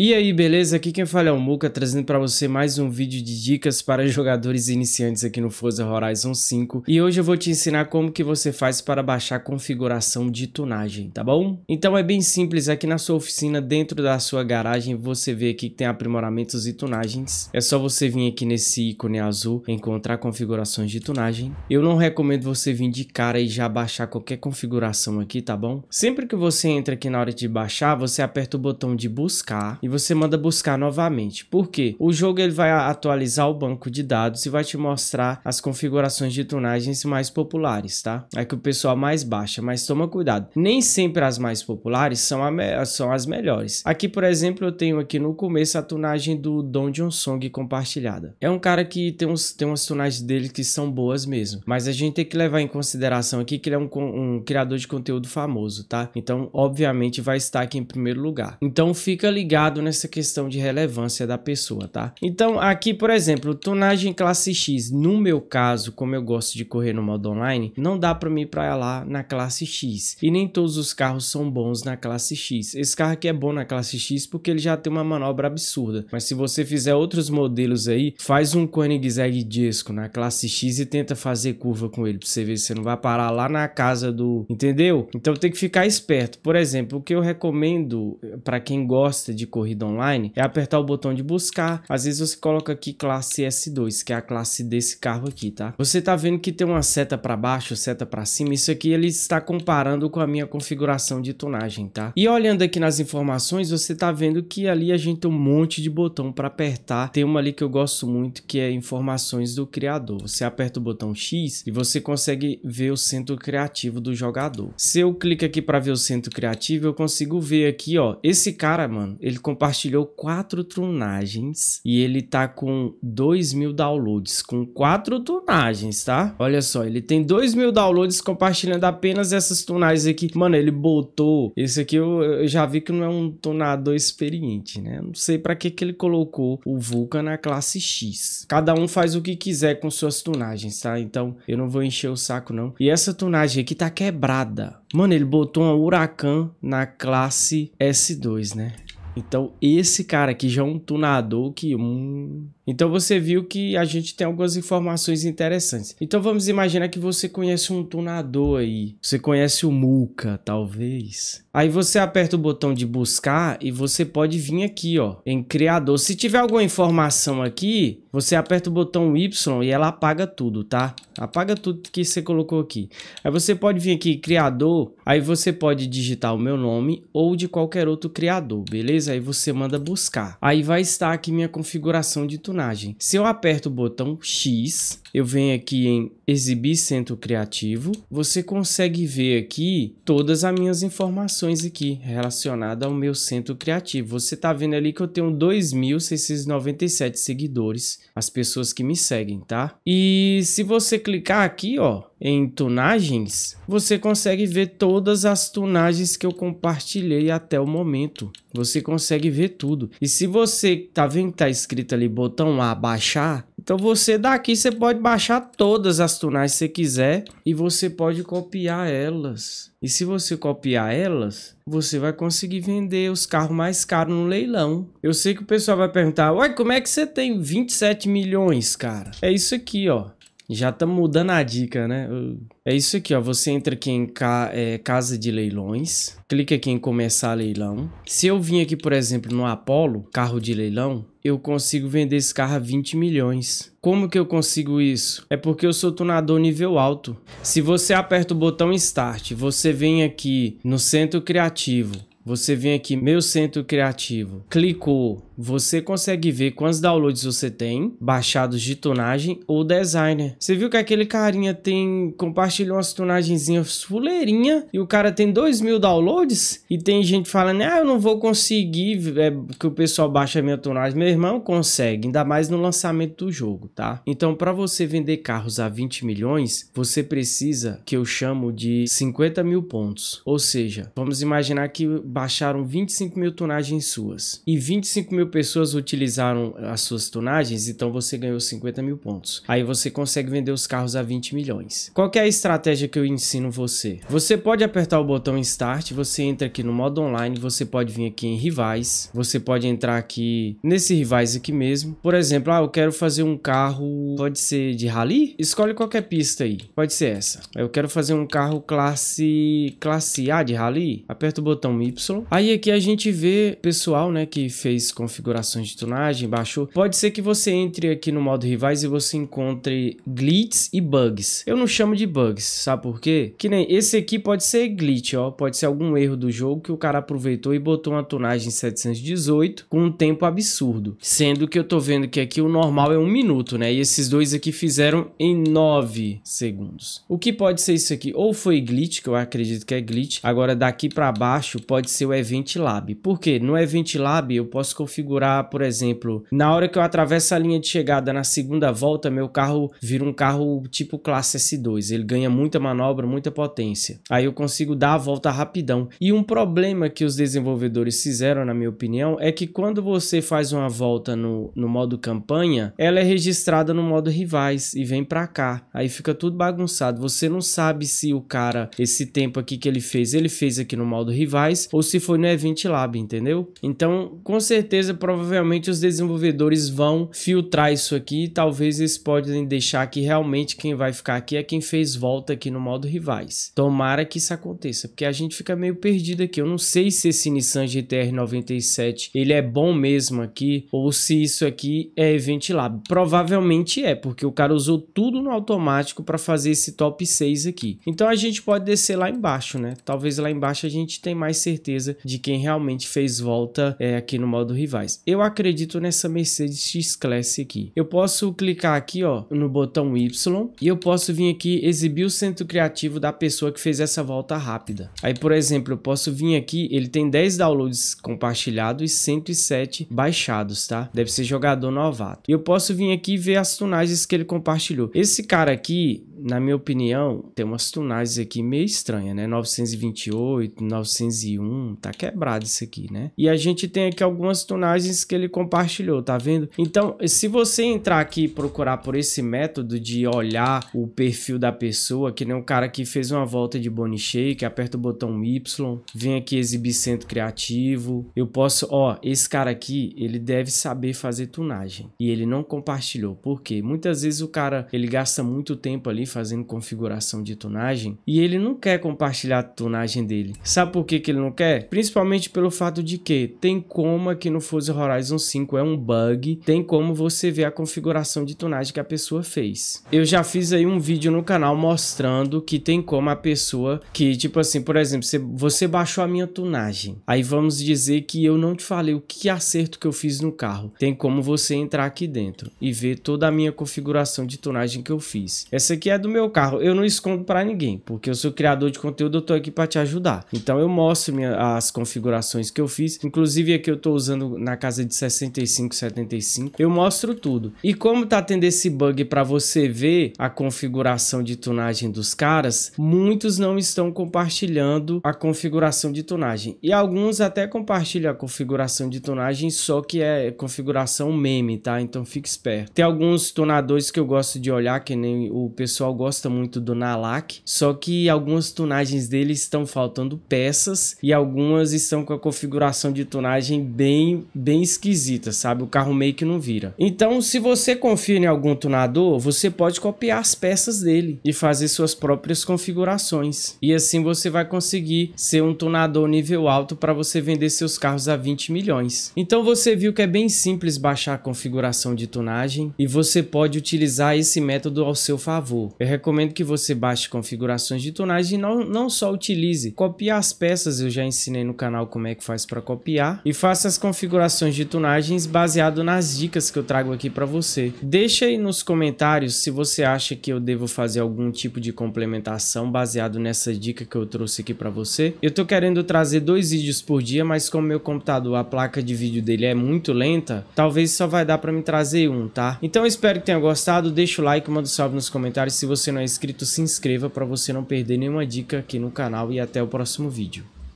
E aí, beleza? Aqui quem fala é o Muca, trazendo para você mais um vídeo de dicas para jogadores iniciantes aqui no Forza Horizon 5. E hoje eu vou te ensinar como que você faz para baixar a configuração de tunagem, tá bom? Então é bem simples, aqui na sua oficina, dentro da sua garagem, você vê aqui que tem aprimoramentos e tunagens. É só você vir aqui nesse ícone azul, encontrar configurações de tunagem. Eu não recomendo você vir de cara e já baixar qualquer configuração aqui, tá bom? Sempre que você entra aqui na hora de baixar, você aperta o botão de buscar e você manda buscar novamente. Por quê? O jogo ele vai atualizar o banco de dados e vai te mostrar as configurações de tunagens mais populares, tá? É que o pessoal mais baixa, mas toma cuidado. Nem sempre as mais populares são, a são as melhores. Aqui, por exemplo, eu tenho aqui no começo a tunagem do Don John Song compartilhada. É um cara que tem, uns, tem umas tunagens dele que são boas mesmo, mas a gente tem que levar em consideração aqui que ele é um, um criador de conteúdo famoso, tá? Então, obviamente, vai estar aqui em primeiro lugar. Então, fica ligado focado nessa questão de relevância da pessoa, tá? Então, aqui, por exemplo, tonagem classe X, no meu caso, como eu gosto de correr no modo online, não dá para mim para lá na classe X. E nem todos os carros são bons na classe X. Esse carro aqui é bom na classe X porque ele já tem uma manobra absurda. Mas se você fizer outros modelos aí, faz um Koenigsegg Jesco na classe X e tenta fazer curva com ele, para você ver se você não vai parar lá na casa do, entendeu? Então tem que ficar esperto. Por exemplo, o que eu recomendo para quem gosta de correr corrida online é apertar o botão de buscar. Às vezes você coloca aqui classe S2, que é a classe desse carro aqui, tá? Você tá vendo que tem uma seta para baixo, seta para cima. Isso aqui ele está comparando com a minha configuração de tonagem, tá? E olhando aqui nas informações, você tá vendo que ali a gente tem um monte de botão para apertar. Tem uma ali que eu gosto muito, que é informações do criador. Você aperta o botão X e você consegue ver o centro criativo do jogador. Se eu clico aqui para ver o centro criativo, eu consigo ver aqui, ó, esse cara, mano, ele compartilhou quatro tunagens e ele tá com 2 mil downloads, com quatro tunagens, tá? Olha só, ele tem 2 mil downloads compartilhando apenas essas tunagens aqui. Mano, ele botou... Esse aqui eu, eu já vi que não é um tunador experiente, né? não sei pra que que ele colocou o Vulcan na classe X. Cada um faz o que quiser com suas tunagens, tá? Então, eu não vou encher o saco, não. E essa tunagem aqui tá quebrada. Mano, ele botou um Huracan na classe S2, né? Então, esse cara aqui já é um tunador que... Hum... Então, você viu que a gente tem algumas informações interessantes. Então, vamos imaginar que você conhece um tunador aí. Você conhece o Muca, talvez. Aí você aperta o botão de buscar e você pode vir aqui, ó, em criador. Se tiver alguma informação aqui, você aperta o botão Y e ela apaga tudo, tá? Apaga tudo que você colocou aqui. Aí você pode vir aqui, criador, aí você pode digitar o meu nome ou de qualquer outro criador, beleza? Aí você manda buscar. Aí vai estar aqui minha configuração de tunagem. Se eu aperto o botão X, eu venho aqui em exibir centro criativo, você consegue ver aqui todas as minhas informações aqui relacionadas ao meu centro criativo. Você está vendo ali que eu tenho 2.697 seguidores, as pessoas que me seguem, tá? E se você clicar aqui, ó, em tunagens, você consegue ver todas as tunagens que eu compartilhei até o momento. Você consegue ver tudo. E se você tá vendo que tá escrito ali botão A baixar, então você daqui você pode baixar todas as tunagens que você quiser e você pode copiar elas. E se você copiar elas, você vai conseguir vender os carros mais caros no leilão. Eu sei que o pessoal vai perguntar: "Ué, como é que você tem 27 milhões, cara?". É isso aqui, ó. Já estamos dando a dica, né? É isso aqui, ó. Você entra aqui em ca é, Casa de Leilões. Clica aqui em Começar Leilão. Se eu vim aqui, por exemplo, no Apollo, carro de leilão, eu consigo vender esse carro a 20 milhões. Como que eu consigo isso? É porque eu sou tunador nível alto. Se você aperta o botão Start, você vem aqui no Centro Criativo. Você vem aqui, meu centro criativo, clicou, você consegue ver quantos downloads você tem, baixados de tonagem ou designer. Você viu que aquele carinha tem compartilhou umas tonagenzinhas fuleirinha e o cara tem 2 mil downloads e tem gente falando, ah, eu não vou conseguir é, que o pessoal baixe a minha tonagem. Meu irmão consegue, ainda mais no lançamento do jogo, tá? Então, para você vender carros a 20 milhões, você precisa que eu chamo de 50 mil pontos. Ou seja, vamos imaginar que baixaram 25 mil tonagens suas e 25 mil pessoas utilizaram as suas tonagens, então você ganhou 50 mil pontos. Aí você consegue vender os carros a 20 milhões. Qual é a estratégia que eu ensino você? Você pode apertar o botão Start, você entra aqui no modo online, você pode vir aqui em rivais, você pode entrar aqui nesse rivais aqui mesmo. Por exemplo, ah, eu quero fazer um carro, pode ser de rally? Escolhe qualquer pista aí, pode ser essa. Eu quero fazer um carro classe, classe A de rally, aperta o botão Y. Aí aqui a gente vê pessoal, né, que fez configuração configurações de tunagem, baixou. Pode ser que você entre aqui no modo rivais e você encontre glitches e bugs. Eu não chamo de bugs, sabe por quê? Que nem esse aqui pode ser glitch, ó. Pode ser algum erro do jogo que o cara aproveitou e botou uma tunagem 718 com um tempo absurdo. Sendo que eu tô vendo que aqui o normal é um minuto, né? E esses dois aqui fizeram em 9 segundos. O que pode ser isso aqui? Ou foi glitch, que eu acredito que é glitch. Agora daqui para baixo pode ser o Event Lab. Por quê? No Event Lab eu posso configurar por exemplo, na hora que eu atravesso a linha de chegada na segunda volta, meu carro vira um carro tipo classe S2. Ele ganha muita manobra, muita potência. Aí eu consigo dar a volta rapidão. E um problema que os desenvolvedores fizeram, na minha opinião, é que quando você faz uma volta no, no modo campanha, ela é registrada no modo rivais e vem para cá. Aí fica tudo bagunçado. Você não sabe se o cara, esse tempo aqui que ele fez, ele fez aqui no modo rivais ou se foi no Event Lab, entendeu? Então, com certeza provavelmente os desenvolvedores vão filtrar isso aqui e talvez eles podem deixar que realmente quem vai ficar aqui é quem fez volta aqui no modo rivais. Tomara que isso aconteça, porque a gente fica meio perdido aqui. Eu não sei se esse Nissan GTR 97 ele é bom mesmo aqui ou se isso aqui é Event Lab. Provavelmente é, porque o cara usou tudo no automático para fazer esse top 6 aqui. Então a gente pode descer lá embaixo, né? Talvez lá embaixo a gente tenha mais certeza de quem realmente fez volta é, aqui no modo rivais faz? Eu acredito nessa Mercedes X-Class aqui. Eu posso clicar aqui, ó, no botão Y e eu posso vir aqui exibir o centro criativo da pessoa que fez essa volta rápida. Aí, por exemplo, eu posso vir aqui, ele tem 10 downloads compartilhados e 107 baixados, tá? Deve ser jogador novato. E eu posso vir aqui e ver as tunagens que ele compartilhou. Esse cara aqui, na minha opinião, tem umas tunagens aqui meio estranha, né? 928, 901, tá quebrado isso aqui, né? E a gente tem aqui algumas tunagens que ele compartilhou, tá vendo? Então, se você entrar aqui e procurar por esse método de olhar o perfil da pessoa, que nem um cara que fez uma volta de body shake, aperta o botão Y, vem aqui exibir centro criativo, eu posso, ó, esse cara aqui, ele deve saber fazer tunagem e ele não compartilhou, porque muitas vezes o cara, ele gasta muito tempo ali fazendo configuração de tunagem e ele não quer compartilhar a tunagem dele. Sabe por que, que ele não quer? Principalmente pelo fato de que tem como aqui no Forza Horizon 5 é um bug, tem como você ver a configuração de tunagem que a pessoa fez. Eu já fiz aí um vídeo no canal mostrando que tem como a pessoa que, tipo assim, por exemplo, você baixou a minha tunagem. Aí vamos dizer que eu não te falei o que acerto que eu fiz no carro. Tem como você entrar aqui dentro e ver toda a minha configuração de tunagem que eu fiz. Essa aqui é do meu carro, eu não escondo para ninguém, porque eu sou criador de conteúdo, eu tô aqui para te ajudar. Então eu mostro minha, as configurações que eu fiz, inclusive aqui eu tô usando na casa de 65, 75, eu mostro tudo. E como tá tendo esse bug para você ver a configuração de tunagem dos caras, muitos não estão compartilhando a configuração de tunagem. E alguns até compartilham a configuração de tunagem, só que é configuração meme, tá? Então fique esperto. Tem alguns tonadores que eu gosto de olhar, que nem o pessoal pessoal gosta muito do Nalak, só que algumas tunagens dele estão faltando peças e algumas estão com a configuração de tunagem bem, bem esquisita, sabe? O carro meio que não vira. Então, se você confia em algum tunador, você pode copiar as peças dele e fazer suas próprias configurações. E assim você vai conseguir ser um tunador nível alto para você vender seus carros a 20 milhões. Então você viu que é bem simples baixar a configuração de tunagem e você pode utilizar esse método ao seu favor. Eu recomendo que você baixe configurações de tonagem e não, não só utilize. Copiar as peças, eu já ensinei no canal como é que faz para copiar. E faça as configurações de tonagens baseado nas dicas que eu trago aqui para você. Deixa aí nos comentários se você acha que eu devo fazer algum tipo de complementação baseado nessa dica que eu trouxe aqui para você. Eu tô querendo trazer dois vídeos por dia, mas como meu computador, a placa de vídeo dele é muito lenta, talvez só vai dar para me trazer um, tá? Então eu espero que tenha gostado, deixa o like, manda um salve nos comentários se você não é inscrito, se inscreva para você não perder nenhuma dica aqui no canal e até o próximo vídeo.